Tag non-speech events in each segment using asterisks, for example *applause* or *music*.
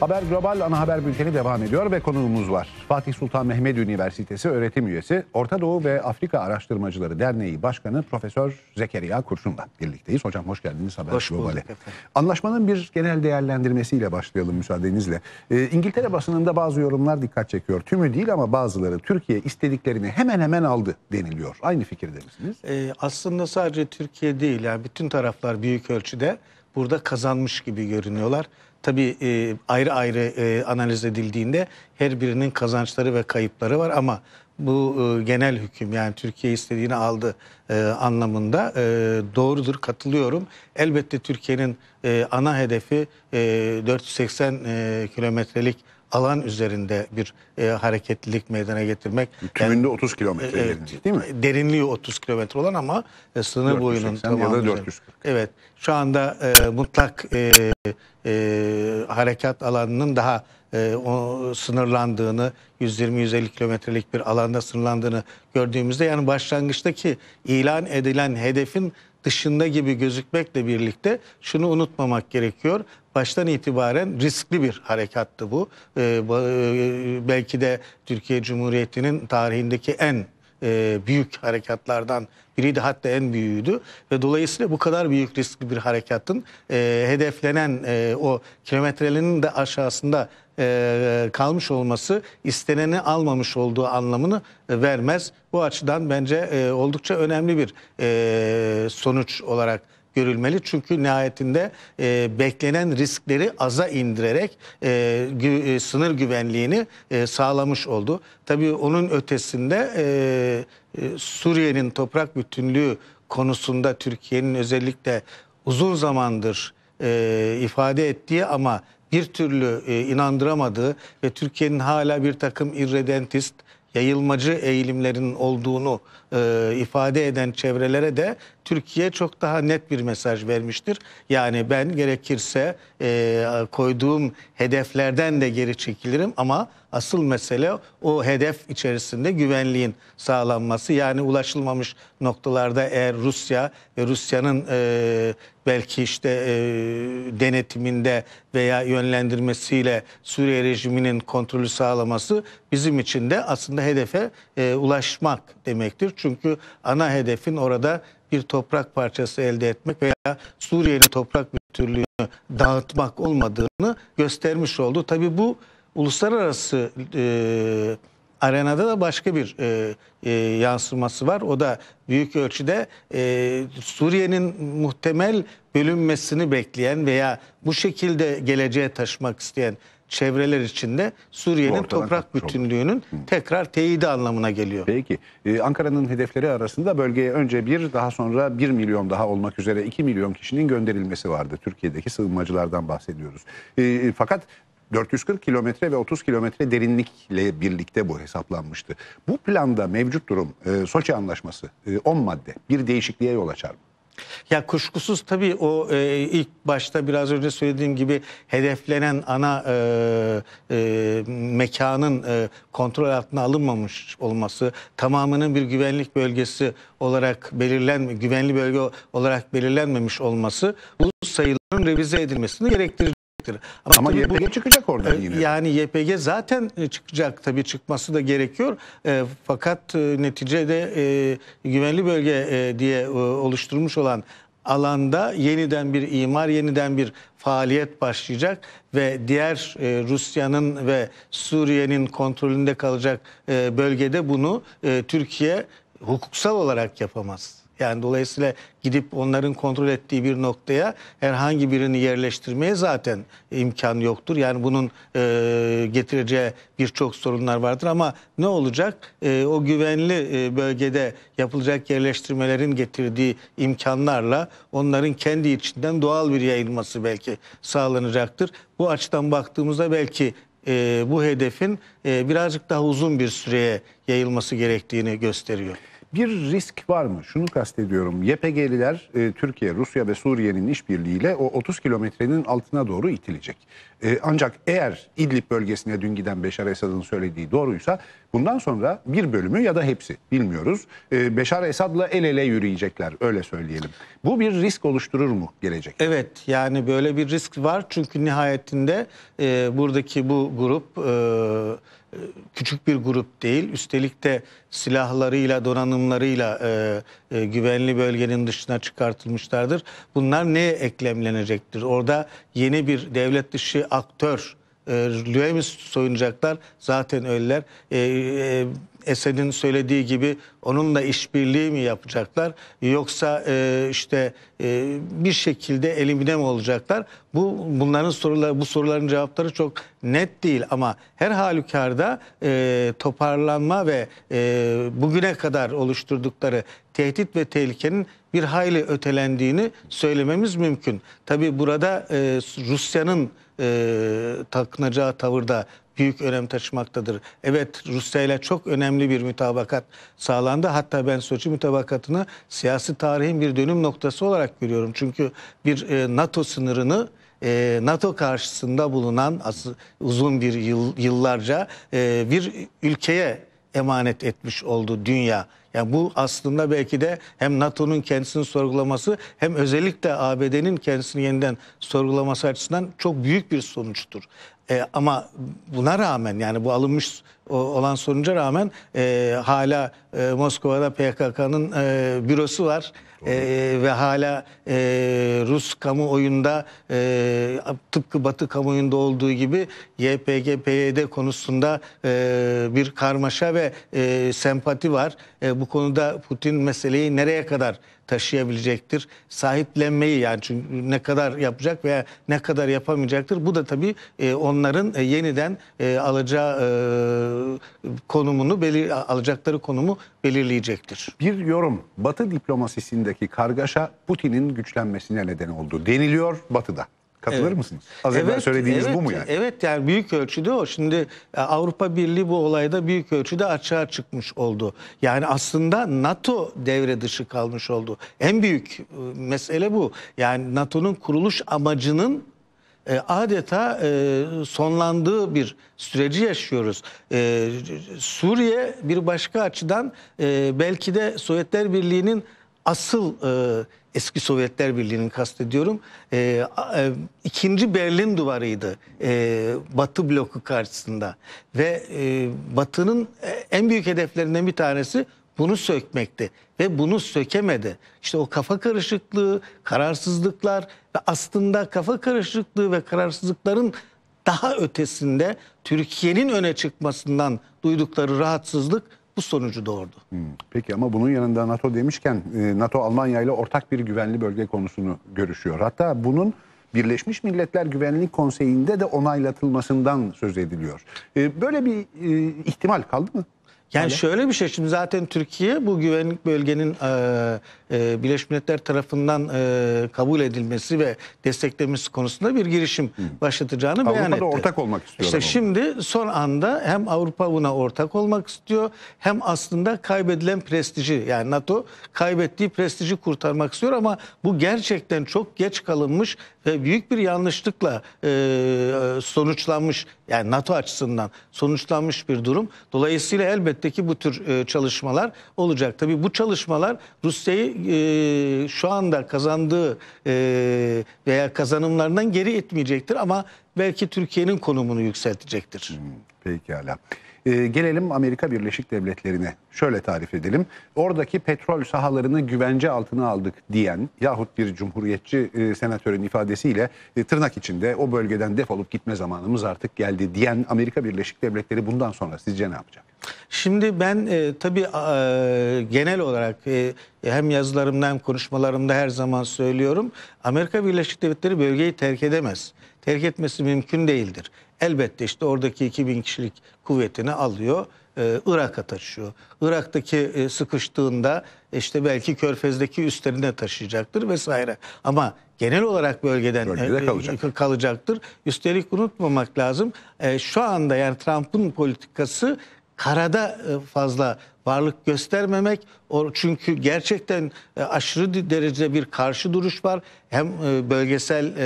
Haber Global ana haber bülteni devam ediyor ve konuğumuz var. Fatih Sultan Mehmet Üniversitesi öğretim üyesi, Orta Doğu ve Afrika Araştırmacıları Derneği Başkanı Profesör Zekeriya Kurşun'la birlikteyiz. Hocam hoş geldiniz Haber hoş Global'e. Anlaşmanın bir genel değerlendirmesiyle başlayalım müsaadenizle. Ee, İngiltere basınında bazı yorumlar dikkat çekiyor. Tümü değil ama bazıları Türkiye istediklerini hemen hemen aldı deniliyor. Aynı fikirde misiniz? Ee, aslında sadece Türkiye değil yani bütün taraflar büyük ölçüde burada kazanmış gibi görünüyorlar tabii e, ayrı ayrı e, analiz edildiğinde her birinin kazançları ve kayıpları var ama bu e, genel hüküm yani Türkiye istediğini aldı e, anlamında e, doğrudur katılıyorum. Elbette Türkiye'nin e, ana hedefi e, 480 e, kilometrelik alan üzerinde bir e, hareketlilik meydana getirmek. Tümünde yani, 30 kilometre evet, değil mi? Derinliği 30 kilometre olan ama e, sınır boyunun tamamı. Evet şu anda e, mutlak e, e, harekat alanının daha e, o, sınırlandığını 120-150 kilometrelik bir alanda sınırlandığını gördüğümüzde yani başlangıçtaki ilan edilen hedefin dışında gibi gözükmekle birlikte şunu unutmamak gerekiyor. Baştan itibaren riskli bir harekattı bu. Ee, e, belki de Türkiye Cumhuriyeti'nin tarihindeki en e, büyük harekatlardan biriydi hatta en büyüğüydü ve dolayısıyla bu kadar büyük riskli bir harekatın e, ee, hedeflenen e, o kilometrelinin de aşağısında e, kalmış olması isteneni almamış olduğu anlamını vermez. Bu açıdan bence e, oldukça önemli bir e, sonuç olarak görülmeli. Çünkü nihayetinde e, beklenen riskleri aza indirerek e, gü, e, sınır güvenliğini e, sağlamış oldu. Tabii onun ötesinde e, e, Suriye'nin toprak bütünlüğü konusunda Türkiye'nin özellikle uzun zamandır e, ifade ettiği ama bir türlü e, inandıramadığı ve Türkiye'nin hala bir takım irredentist yayılmacı eğilimlerin olduğunu e, ifade eden çevrelere de Türkiye çok daha net bir mesaj vermiştir. Yani ben gerekirse e, koyduğum hedeflerden de geri çekilirim ama asıl mesele o hedef içerisinde güvenliğin sağlanması. Yani ulaşılmamış noktalarda eğer Rusya ve Rusya'nın e, belki işte e, denetiminde veya yönlendirmesiyle Suriye rejiminin kontrolü sağlaması bizim için de aslında aslında hedefe e, ulaşmak demektir. Çünkü ana hedefin orada bir toprak parçası elde etmek veya Suriye'nin toprak bütünlüğünü dağıtmak olmadığını göstermiş oldu. Tabii bu uluslararası e, arenada da başka bir e, e, yansıması var. O da büyük ölçüde e, Suriye'nin muhtemel bölünmesini bekleyen veya bu şekilde geleceğe taşımak isteyen çevreler içinde Suriye'nin toprak bütünlüğünün tekrar teyidi anlamına geliyor. Peki. Ee, Ankara'nın hedefleri arasında bölgeye önce bir daha sonra bir milyon daha olmak üzere iki milyon kişinin gönderilmesi vardı. Türkiye'deki sığınmacılardan bahsediyoruz. Ee, fakat 440 kilometre ve 30 kilometre derinlikle birlikte bu hesaplanmıştı. Bu planda mevcut durum e, Soçi Anlaşması e, 10 madde bir değişikliğe yol açar mı? Ya kuşkusuz tabii o e, ilk başta biraz önce söylediğim gibi hedeflenen ana e, e, mekanın e, kontrol altına alınmamış olması, tamamının bir güvenlik bölgesi olarak belirlenme, güvenli bölge olarak belirlenmemiş olması bu sayıların revize edilmesini gerektirir. Ama YPG bu, çıkacak orada e, yine. Yani YPG zaten e, çıkacak tabii çıkması da gerekiyor. E, fakat e, neticede e, güvenli bölge e, diye e, oluşturmuş olan alanda yeniden bir imar, yeniden bir faaliyet başlayacak ve diğer e, Rusya'nın ve Suriye'nin kontrolünde kalacak e, bölgede bunu e, Türkiye hukuksal olarak yapamaz. Yani dolayısıyla gidip onların kontrol ettiği bir noktaya herhangi birini yerleştirmeye zaten imkan yoktur. Yani bunun e, getireceği birçok sorunlar vardır ama ne olacak? E, o güvenli e, bölgede yapılacak yerleştirmelerin getirdiği imkanlarla onların kendi içinden doğal bir yayılması belki sağlanacaktır. Bu açıdan baktığımızda belki e, bu hedefin e, birazcık daha uzun bir süreye yayılması gerektiğini gösteriyor. Bir risk var mı? Şunu kastediyorum. YPG'liler e, Türkiye, Rusya ve Suriye'nin işbirliğiyle o 30 kilometrenin altına doğru itilecek. E, ancak eğer İdlib bölgesine dün giden Beşar Esad'ın söylediği doğruysa bundan sonra bir bölümü ya da hepsi bilmiyoruz. E, Beşar Esad'la el ele yürüyecekler öyle söyleyelim. Bu bir risk oluşturur mu gelecek? Evet yani böyle bir risk var çünkü nihayetinde e, buradaki bu grup... E, küçük bir grup değil. Üstelik de silahlarıyla, donanımlarıyla e, e, güvenli bölgenin dışına çıkartılmışlardır. Bunlar neye eklemlenecektir? Orada yeni bir devlet dışı aktör e, soyunacaklar? Zaten öyleler. E, e, Esed'in söylediği gibi onunla işbirliği mi yapacaklar yoksa e, işte e, bir şekilde elimine mi olacaklar? Bu bunların soruları bu soruların cevapları çok net değil ama her halükarda e, toparlanma ve e, bugüne kadar oluşturdukları tehdit ve tehlikenin bir hayli ötelendiğini söylememiz mümkün. Tabii burada e, Rusya'nın e, takınacağı tavırda büyük önem taşımaktadır. Evet Rusya ile çok önemli bir mütabakat sağlandı. Hatta ben Soçi mütabakatını siyasi tarihin bir dönüm noktası olarak görüyorum. Çünkü bir e, NATO sınırını e, NATO karşısında bulunan uzun bir yıl, yıllarca e, bir ülkeye emanet etmiş oldu dünya. Yani bu aslında belki de hem NATO'nun kendisini sorgulaması hem özellikle ABD'nin kendisini yeniden sorgulaması açısından çok büyük bir sonuçtur. E, ama buna rağmen yani bu alınmış olan sonuca rağmen e, hala e, Moskova'da PKK'nın e, bürosu var e, ve hala e, Rus kamuoyunda e, tıpkı Batı kamuoyunda olduğu gibi YPG, PYD konusunda e, bir karmaşa ve e, sempati var. E, bu konuda Putin meseleyi nereye kadar taşıyabilecektir. Sahiplenmeyi yani çünkü ne kadar yapacak veya ne kadar yapamayacaktır. Bu da tabii e, onların e, yeniden e, alacağı e, konumunu belir alacakları konumu belirleyecektir. Bir yorum Batı diplomasisindeki kargaşa Putin'in güçlenmesine neden oldu deniliyor Batı'da. Katılır evet. mısınız? Az evet, evvel söylediğiniz evet, bu mu yani? Evet yani büyük ölçüde o. Şimdi e, Avrupa Birliği bu olayda büyük ölçüde açığa çıkmış oldu. Yani aslında NATO devre dışı kalmış oldu. En büyük e, mesele bu. Yani NATO'nun kuruluş amacının e, adeta sonlandığı bir süreci yaşıyoruz. Suriye bir başka açıdan belki de Sovyetler Birliği'nin asıl e, eski Sovyetler Birliği'ni kastediyorum. E, e, ikinci Berlin duvarıydı e, Batı bloku karşısında ve e, Batı'nın e, en büyük hedeflerinden bir tanesi bunu sökmekti ve bunu sökemedi. İşte o kafa karışıklığı, kararsızlıklar ve aslında kafa karışıklığı ve kararsızlıkların daha ötesinde Türkiye'nin öne çıkmasından duydukları rahatsızlık bu sonucu doğurdu. Hmm. peki ama bunun yanında NATO demişken e, NATO Almanya ile ortak bir güvenli bölge konusunu görüşüyor. Hatta bunun Birleşmiş Milletler Güvenlik Konseyi'nde de onaylatılmasından söz ediliyor. E, böyle bir e, ihtimal kaldı mı? Yani Öyle. şöyle bir şey şimdi zaten Türkiye bu güvenlik bölgenin e, e, Birleşmiş Milletler tarafından e, kabul edilmesi ve desteklemesi konusunda bir girişim Hı. başlatacağını Avrupa'da beyan etti. Avrupa'da ortak olmak istiyor. İşte şimdi son anda hem Avrupa buna ortak olmak istiyor hem aslında kaybedilen prestiji yani NATO kaybettiği prestiji kurtarmak istiyor ama bu gerçekten çok geç kalınmış ve büyük bir yanlışlıkla e, e sonuçlanmış yani NATO açısından sonuçlanmış bir durum. Dolayısıyla elbette ki bu tür e, çalışmalar olacak. Tabii bu çalışmalar Rusya'yı e, şu anda kazandığı e, veya kazanımlarından geri etmeyecektir ama belki Türkiye'nin konumunu yükseltecektir. Hmm. Pekala. Ee, gelelim Amerika Birleşik Devletleri'ne. Şöyle tarif edelim. Oradaki petrol sahalarını güvence altına aldık diyen yahut bir cumhuriyetçi e, senatörün ifadesiyle e, tırnak içinde o bölgeden defolup gitme zamanımız artık geldi diyen Amerika Birleşik Devletleri bundan sonra sizce ne yapacak? Şimdi ben e, tabii e, genel olarak e, hem yazılarımda hem konuşmalarımda her zaman söylüyorum. Amerika Birleşik Devletleri bölgeyi terk edemez terk etmesi mümkün değildir. Elbette işte oradaki 2000 kişilik kuvvetini alıyor. E, Irak'a taşıyor. Irak'taki e, sıkıştığında işte belki Körfez'deki üstlerine taşıyacaktır vesaire. Ama genel olarak bölgeden e, Bölgede kalacak. kalacaktır. Üstelik unutmamak lazım. Şu anda yani Trump'ın politikası karada fazla varlık göstermemek. Çünkü gerçekten e, aşırı derecede bir karşı duruş var. Hem e, bölgesel e,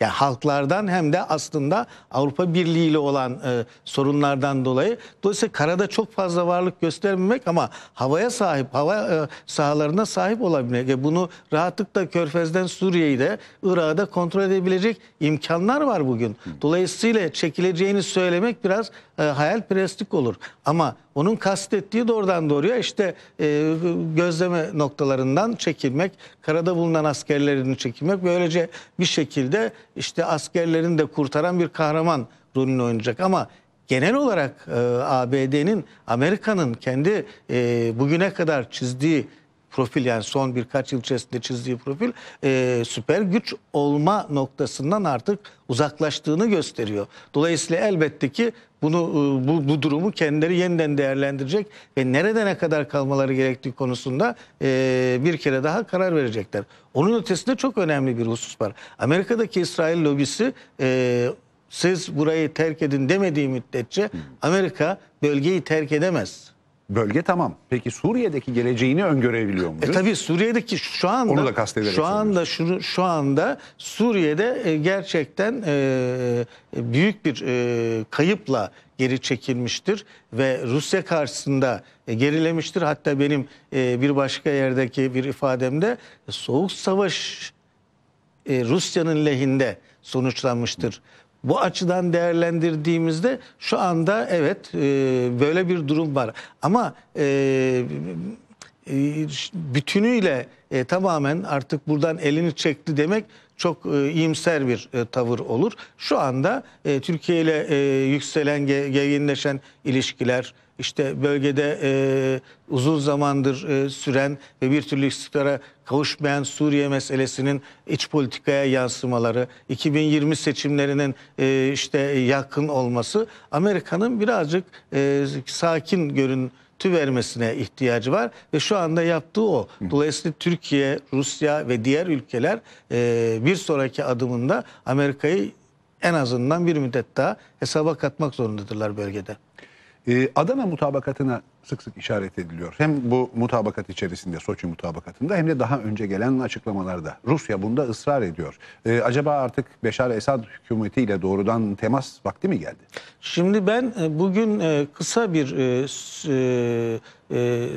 yani halklardan hem de aslında Avrupa Birliği ile olan sorunlardan dolayı. Dolayısıyla karada çok fazla varlık göstermemek ama havaya sahip, hava sahalarına sahip olabilmek. bunu rahatlıkla Körfez'den Suriye'yi de Irak'ı da kontrol edebilecek imkanlar var bugün. Dolayısıyla çekileceğini söylemek biraz hayalperestlik olur. Ama onun kastettiği doğrudan doğruya işte e, gözleme noktalarından çekilmek, karada bulunan askerlerini çekilmek. Böylece bir şekilde işte askerlerini de kurtaran bir kahraman rolünü oynayacak. Ama genel olarak e, ABD'nin, Amerika'nın kendi e, bugüne kadar çizdiği profil yani son birkaç yıl içerisinde çizdiği profil e, süper güç olma noktasından artık uzaklaştığını gösteriyor. Dolayısıyla elbette ki bunu e, bu, bu durumu kendileri yeniden değerlendirecek ve nerede ne kadar kalmaları gerektiği konusunda e, bir kere daha karar verecekler. Onun ötesinde çok önemli bir husus var. Amerika'daki İsrail lobisi e, siz burayı terk edin demediği müddetçe Amerika bölgeyi terk edemez. Bölge tamam. Peki Suriye'deki geleceğini öngörebiliyor muyuz? E tabii Suriye'deki şu anda Onu da kastederek şu anda şu, şu anda Suriye'de e, gerçekten e, büyük bir e, kayıpla geri çekilmiştir ve Rusya karşısında gerilemiştir. Hatta benim bir başka yerdeki bir ifademde soğuk savaş Rusya'nın lehinde sonuçlanmıştır. Bu açıdan değerlendirdiğimizde şu anda evet e, böyle bir durum var. Ama e, e, bütünüyle e, tamamen artık buradan elini çekti demek çok e, iyimser bir e, tavır olur. Şu anda e, Türkiye ile e, yükselen, ge gerginleşen ilişkiler, işte bölgede e, uzun zamandır e, süren ve bir türlü istikrara kavuşmayan Suriye meselesinin iç politikaya yansımaları, 2020 seçimlerinin e, işte yakın olması Amerika'nın birazcık e, sakin görün tü vermesine ihtiyacı var ve şu anda yaptığı o. Dolayısıyla Türkiye, Rusya ve diğer ülkeler e, bir sonraki adımında Amerika'yı en azından bir müddet daha hesaba katmak zorundadırlar bölgede. Ee, Adana mutabakatına sık sık işaret ediliyor. Hem bu mutabakat içerisinde, Soçi mutabakatında hem de daha önce gelen açıklamalarda. Rusya bunda ısrar ediyor. Ee, acaba artık Beşar Esad hükümetiyle doğrudan temas vakti mi geldi? Şimdi ben e, bugün e, kısa bir e,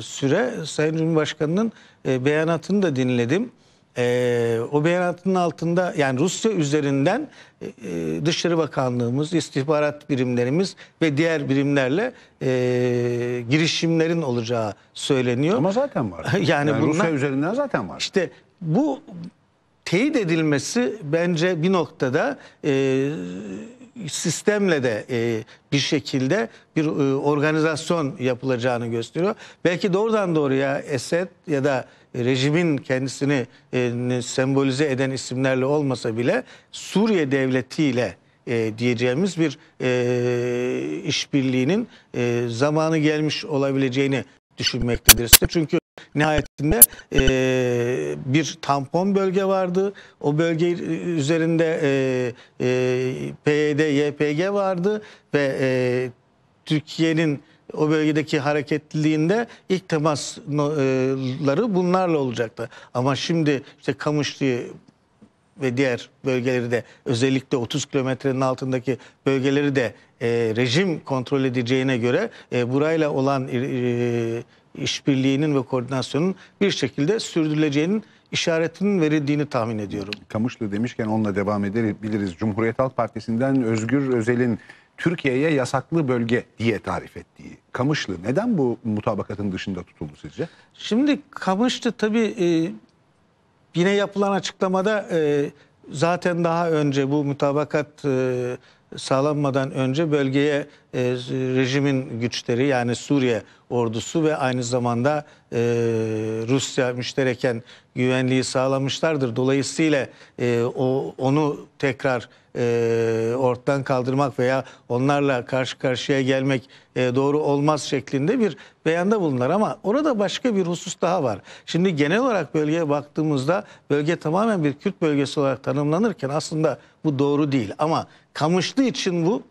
süre Sayın Cumhurbaşkanı'nın beyanatını da dinledim e, o beyanatın altında yani Rusya üzerinden e, e, Dışişleri Bakanlığımız, istihbarat birimlerimiz ve diğer birimlerle e, girişimlerin olacağı söyleniyor. Ama zaten var. *laughs* yani, yani bunlar, Rusya üzerinden zaten var. İşte bu teyit edilmesi bence bir noktada e, sistemle de e, bir şekilde bir e, organizasyon yapılacağını gösteriyor. Belki doğrudan doğruya Esed ya da rejimin kendisini e, sembolize eden isimlerle olmasa bile Suriye devletiyle e, diyeceğimiz bir e, işbirliğinin e, zamanı gelmiş olabileceğini düşünmektedir. Çünkü nihayetinde e, bir tampon bölge vardı. O bölge üzerinde e, e, PYD, YPG vardı ve e, Türkiye'nin o bölgedeki hareketliliğinde ilk temasları e, bunlarla olacaktı. Ama şimdi işte Kamışlı ve diğer bölgeleri de özellikle 30 kilometrenin altındaki bölgeleri de e, rejim kontrol edeceğine göre e, burayla olan e, işbirliğinin ve koordinasyonun bir şekilde sürdürüleceğinin işaretinin verildiğini tahmin ediyorum. Kamışlı demişken onunla devam edebiliriz. Cumhuriyet Halk Partisi'nden Özgür Özel'in Türkiye'ye yasaklı bölge diye tarif ettiği Kamışlı neden bu mutabakatın dışında tutuldu sizce? Şimdi Kamışlı tabii e, yine yapılan açıklamada e, zaten daha önce bu mutabakat e, sağlanmadan önce bölgeye e, rejimin güçleri yani Suriye ordusu ve aynı zamanda e, Rusya müştereken güvenliği sağlamışlardır. Dolayısıyla e, o onu tekrar e, ortadan kaldırmak veya onlarla karşı karşıya gelmek e, doğru olmaz şeklinde bir beyanda bulunlar. Ama orada başka bir husus daha var. Şimdi genel olarak bölgeye baktığımızda bölge tamamen bir Kürt bölgesi olarak tanımlanırken aslında bu doğru değil. Ama Kamışlı için bu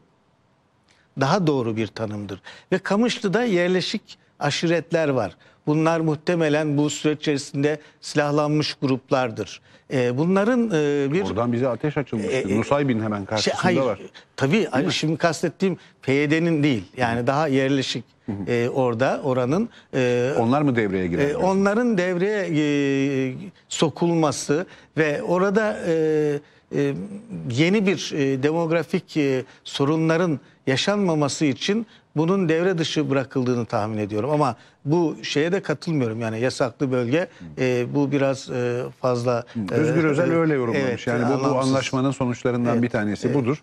daha doğru bir tanımdır. Ve Kamışlı'da yerleşik aşiretler var. Bunlar muhtemelen bu süreç içerisinde silahlanmış gruplardır. E, bunların e, bir... Oradan bize ateş açılmıştı. E, e, Nusaybin hemen şey, karşısında şey, hayır, var. Tabii hani şimdi kastettiğim PYD'nin değil. Yani Hı. daha yerleşik E, orada oranın. E, Onlar mı devreye girer? E, onların devreye e, sokulması ve orada... E, e, yeni bir e, demografik e, sorunların yaşanmaması için bunun devre dışı bırakıldığını tahmin ediyorum. Ama bu şeye de katılmıyorum. Yani yasaklı bölge bu biraz fazla... E, Özgür Özel öyle yorumlamış. Evet, yani bu, bu anlaşmanın sonuçlarından evet, bir tanesi evet. budur.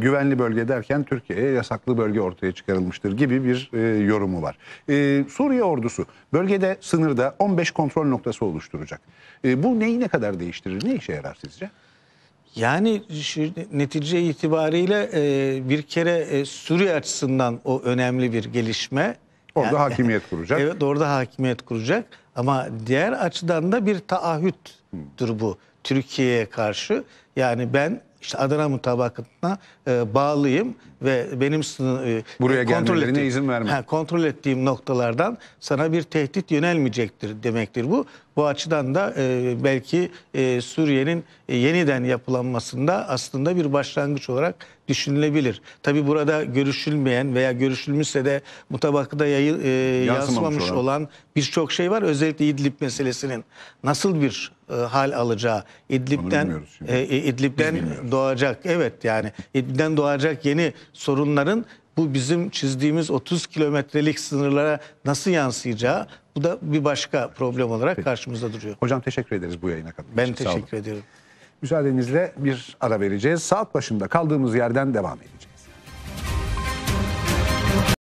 güvenli bölge derken Türkiye'ye yasaklı bölge ortaya çıkarılmıştır gibi bir yorumu var. Suriye ordusu bölgede sınırda 15 kontrol noktası oluşturacak. bu neyi ne kadar değiştirir? Ne işe yarar sizce? Yani netice itibariyle e, bir kere e, Suriye açısından o önemli bir gelişme. Orada yani, hakimiyet kuracak. *laughs* Evet orada hakimiyet kuracak. Ama diğer açıdan da bir taahhüttür bu Türkiye'ye karşı. Yani ben işte Adana mutabakatına e, bağlıyım ve benim e, buraya e, kontrol ettiğim, izin vermem. kontrol ettiğim noktalardan sana bir tehdit yönelmeyecektir demektir bu. Bu açıdan da belki Suriye'nin yeniden yapılanmasında aslında bir başlangıç olarak düşünülebilir. Tabi burada görüşülmeyen veya görüşülmüşse de mutabakıda yayı, e, yansımamış olan, olan birçok şey var. Özellikle İdlib meselesinin nasıl bir e, hal alacağı İdlib'den e, İdlib'den doğacak. Evet yani Covid'den doğacak yeni sorunların bu bizim çizdiğimiz 30 kilometrelik sınırlara nasıl yansıyacağı bu da bir başka problem olarak Peki. karşımızda duruyor. Hocam teşekkür ederiz bu yayına katıldığınız Ben teşekkür ederim. Müsaadenizle bir ara vereceğiz. Saat başında kaldığımız yerden devam edeceğiz.